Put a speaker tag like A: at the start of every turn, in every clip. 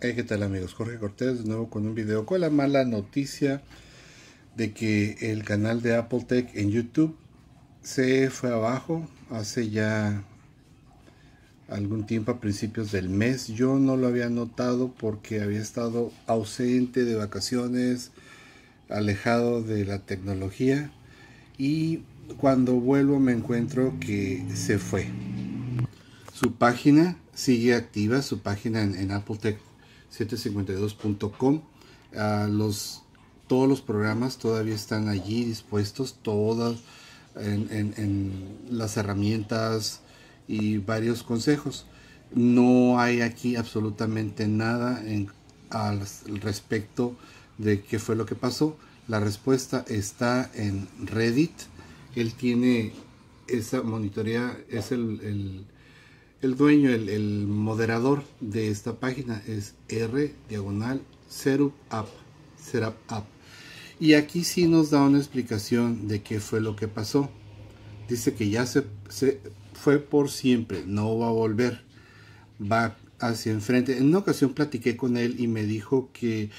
A: ¿Qué tal amigos? Jorge Cortés de nuevo con un video con la mala noticia de que el canal de Apple Tech en YouTube se fue abajo hace ya algún tiempo a principios del mes. Yo no lo había notado porque había estado ausente de vacaciones, alejado de la tecnología y cuando vuelvo me encuentro que se fue. Su página sigue activa, su página en Apple Tech 752.com. Ah, los, todos los programas todavía están allí dispuestos, todas en, las herramientas y varios consejos. No hay aquí absolutamente nada en, al respecto de qué fue lo que pasó. La respuesta está en Reddit. Él tiene esa monitoría, es el el dueño, el, moderador de esta página es R diagonal Serup App. Serup App. Y aquí sí nos da una explicación de qué fue lo que pasó. Dice que ya se, fue por siempre, no va a volver. Va hacia enfrente. En una ocasión platiqué con él y me dijo que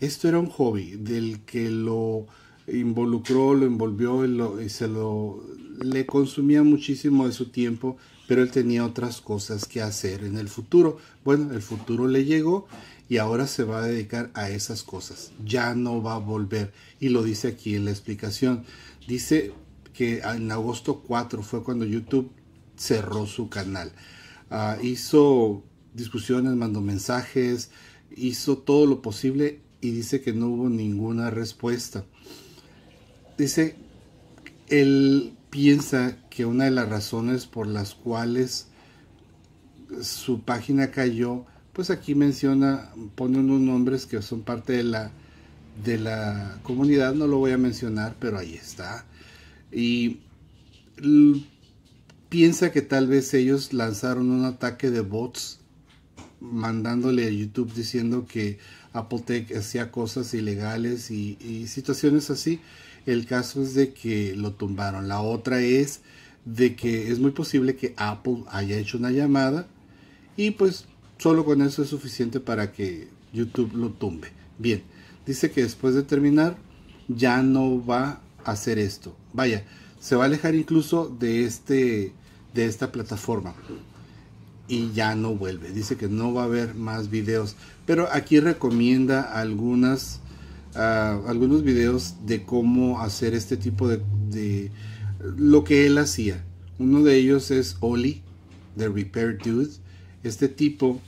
A: esto era un hobby del que lo involucró, lo envolvió y, y se lo le consumía muchísimo de su tiempo pero él tenía otras cosas que hacer en el futuro. Bueno, el futuro le llegó y ahora se va a dedicar a esas cosas. Ya no va a volver. Y lo dice aquí en la explicación. Dice que en agosto 4 fue cuando YouTube cerró su canal. Ah, hizo discusiones, mandó mensajes, hizo todo lo posible y dice que no hubo ninguna respuesta. Dice, el piensa que una de las razones por las cuales su página cayó, pues aquí menciona, pone unos nombres que son parte de la, de la comunidad, no lo voy a mencionar, pero ahí está. Y piensa que tal vez ellos lanzaron un ataque de bots mandándole a YouTube diciendo que Apple Tech hacía cosas ilegales y, y situaciones así. El caso es de que lo tumbaron. La otra es de que es muy posible que Apple haya hecho una llamada y pues solo con eso es suficiente para que YouTube lo tumbe. Bien, dice que después de terminar ya no va a hacer esto. Vaya, se va a alejar incluso de este de esta plataforma y ya no vuelve. Dice que no va a haber más videos, pero aquí recomienda algunas algunos videos de cómo hacer este tipo de, lo que él hacía. Uno de ellos es Oli, de Repair Dude. Este tipo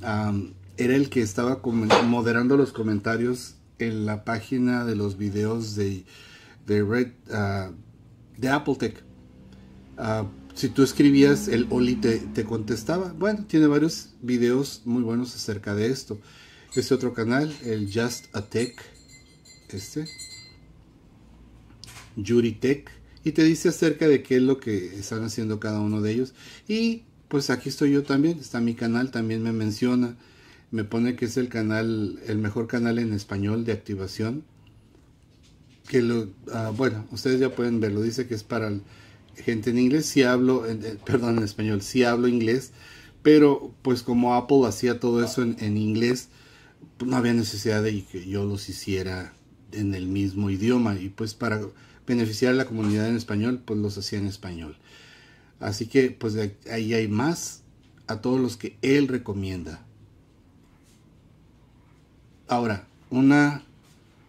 A: era el que estaba moderando los comentarios en la página de los videos de, de, Red, ah, de Apple Tech. Ah, si tú escribías, el Oli te, te, contestaba. Bueno, tiene varios videos muy buenos acerca de esto. Este otro canal, el Just a Tech este, Yuri Tech, y te dice acerca de qué es lo que están haciendo cada uno de ellos. Y pues aquí estoy yo también, está mi canal, también me menciona, me pone que es el canal, el mejor canal en español de activación. Que lo, ah, bueno, ustedes ya pueden verlo, dice que es para gente en inglés, si hablo, perdón, en español, si hablo inglés, pero pues como Apple hacía todo eso en, inglés, no había necesidad de que yo los hiciera en el mismo idioma y pues para beneficiar a la comunidad en español pues los hacía en español así que pues ahí hay más a todos los que él recomienda ahora una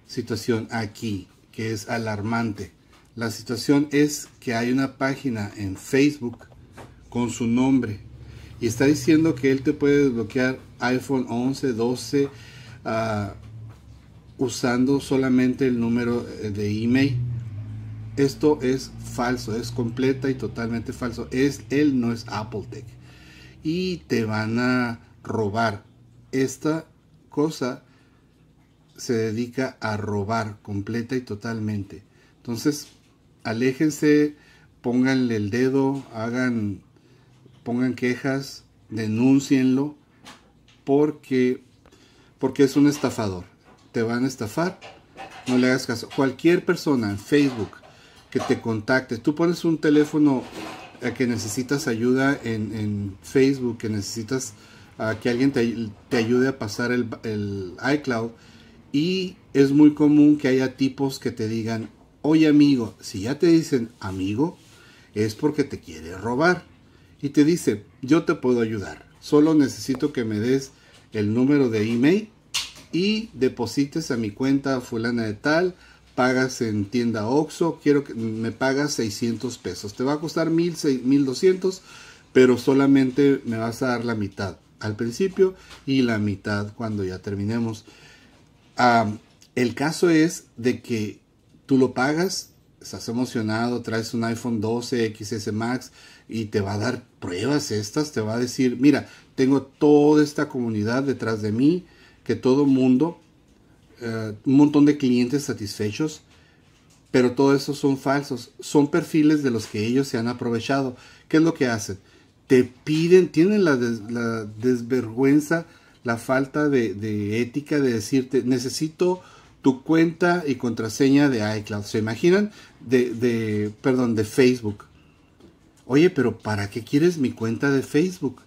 A: situación aquí que es alarmante la situación es que hay una página en Facebook con su nombre y está diciendo que él te puede desbloquear iPhone 11, 12, usando solamente el número eh, de email. Esto es falso, es completa y totalmente falso. Es, él no es Apple Tech. Y te van a robar. Esta cosa se dedica a robar completa y totalmente. Entonces, aléjense, pónganle el dedo, hagan, pongan quejas, denúncienlo, porque, porque es un estafador te van a estafar. No le hagas caso. Cualquier persona en Facebook que te contacte, tú pones un teléfono a que necesitas ayuda en, Facebook, que necesitas que alguien te, ayude a pasar el, el iCloud. Y es muy común que haya tipos que te digan, oye amigo, si ya te dicen amigo, es porque te quiere robar. Y te dice, yo te puedo ayudar, solo necesito que me des el número de email y deposites a mi cuenta fulana de tal, pagas en tienda Oxxo, quiero que me pagas 600 pesos. Te va a costar 1200, pero solamente me vas a dar la mitad al principio y la mitad cuando ya terminemos. el caso es de que tú lo pagas, estás emocionado, traes un iPhone 12 XS Max y te va a dar pruebas estas, te va a decir, mira, tengo toda esta comunidad detrás de mí, que todo mundo, eh, un montón de clientes satisfechos, pero todo eso son falsos, son perfiles de los que ellos se han aprovechado. ¿Qué es lo que hacen? Te piden, tienen la, desvergüenza, la falta de, ética de decirte, necesito tu cuenta y contraseña de iCloud. ¿Se imaginan? De, perdón, de Facebook. Oye, pero ¿para qué quieres mi cuenta de Facebook?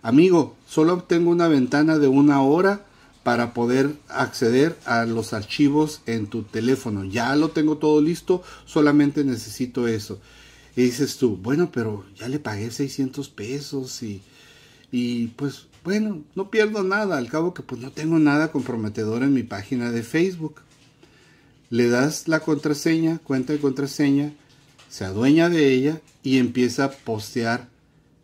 A: Amigo, solo obtengo una ventana de una hora para poder acceder a los archivos en tu teléfono. Ya lo tengo todo listo, solamente necesito eso. Y dices tú, bueno, pero ya le pagué 600 pesos y, pues bueno, no pierdo nada, al cabo que pues no tengo nada comprometedor en mi página de Facebook. Le das la contraseña, cuenta de contraseña, se adueña de ella y empieza a postear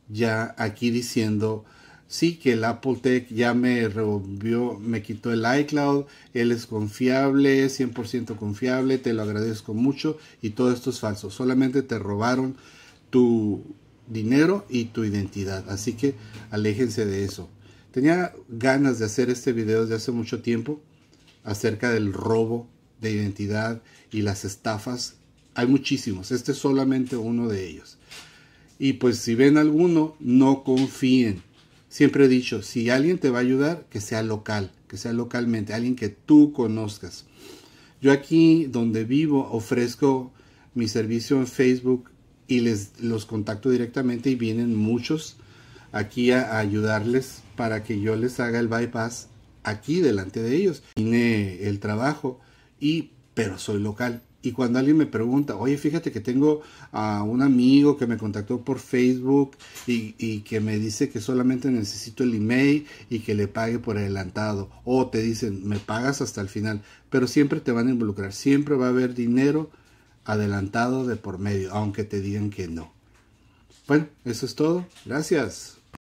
A: ya aquí diciendo sí, que el Apple Tech ya me revolvió, me quitó el iCloud, él es confiable, es 100% confiable, te lo agradezco mucho y todo esto es falso, solamente te robaron tu dinero y tu identidad, así que aléjense de eso. Tenía ganas de hacer este video de hace mucho tiempo acerca del robo de identidad y las estafas. Hay muchísimos, este es solamente uno de ellos. Y pues si ven alguno, no confíen Siempre he dicho, si alguien te va a ayudar, que sea local, que sea localmente, alguien que tú conozcas. Yo aquí donde vivo ofrezco mi servicio en Facebook y les los contacto directamente y vienen muchos aquí a, ayudarles para que yo les haga el bypass aquí delante de ellos. Tiene el trabajo y pero soy local y cuando alguien me pregunta, oye, fíjate que tengo a un amigo que me contactó por Facebook y, que me dice que solamente necesito el email y que le pague por adelantado. O te dicen, me pagas hasta el final. Pero siempre te van a involucrar, siempre va a haber dinero adelantado de por medio, aunque te digan que no. Bueno, eso es todo. Gracias.